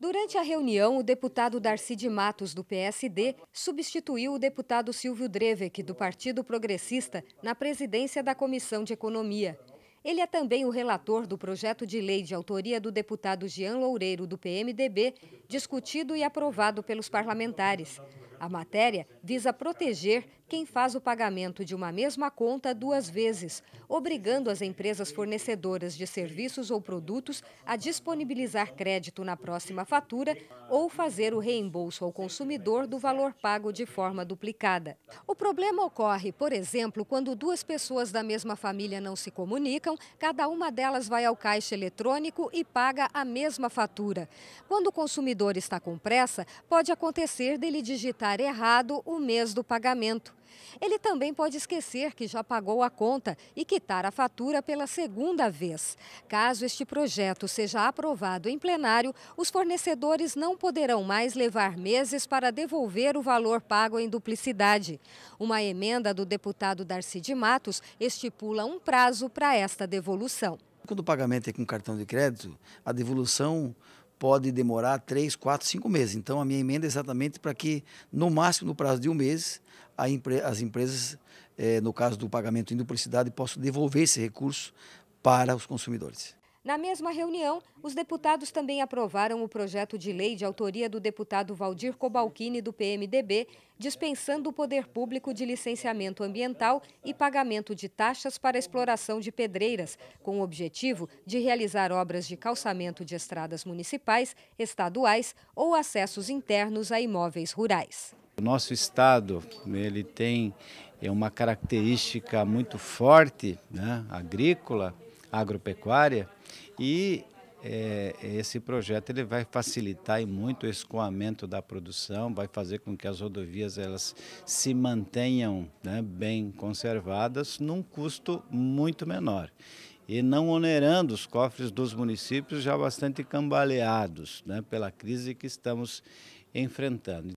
Durante a reunião, o deputado Darcy de Matos, do PSD, substituiu o deputado Silvio Drevec, do Partido Progressista, na presidência da Comissão de Economia. Ele é também o relator do projeto de lei de autoria do deputado Jean Loureiro, do PMDB, discutido e aprovado pelos parlamentares. A matéria visa proteger quem faz o pagamento de uma mesma conta duas vezes, obrigando as empresas fornecedoras de serviços ou produtos a disponibilizar crédito na próxima fatura ou fazer o reembolso ao consumidor do valor pago de forma duplicada. O problema ocorre, por exemplo, quando duas pessoas da mesma família não se comunicam, cada uma delas vai ao caixa eletrônico e paga a mesma fatura. Quando o consumidor está com pressa, pode acontecer dele digitar errado o mês do pagamento. Ele também pode esquecer que já pagou a conta e quitar a fatura pela segunda vez. Caso este projeto seja aprovado em plenário, os fornecedores não poderão mais levar meses para devolver o valor pago em duplicidade. Uma emenda do deputado Darcy de Matos estipula um prazo para esta devolução. Quando o pagamento é com cartão de crédito, a devolução pode demorar três, quatro, cinco meses. Então, a minha emenda é exatamente para que, no máximo, no prazo de um mês, as empresas, eh, no caso do pagamento em duplicidade, possam devolver esse recurso para os consumidores. Na mesma reunião, os deputados também aprovaram o projeto de lei de autoria do deputado Valdir Cobalcini, do PMDB, dispensando o poder público de licenciamento ambiental e pagamento de taxas para exploração de pedreiras, com o objetivo de realizar obras de calçamento de estradas municipais, estaduais ou acessos internos a imóveis rurais. O nosso estado ele tem é uma característica muito forte né, agrícola agropecuária e é, esse projeto ele vai facilitar e muito o escoamento da produção, vai fazer com que as rodovias elas se mantenham né, bem conservadas num custo muito menor e não onerando os cofres dos municípios já bastante cambaleados né, pela crise que estamos enfrentando.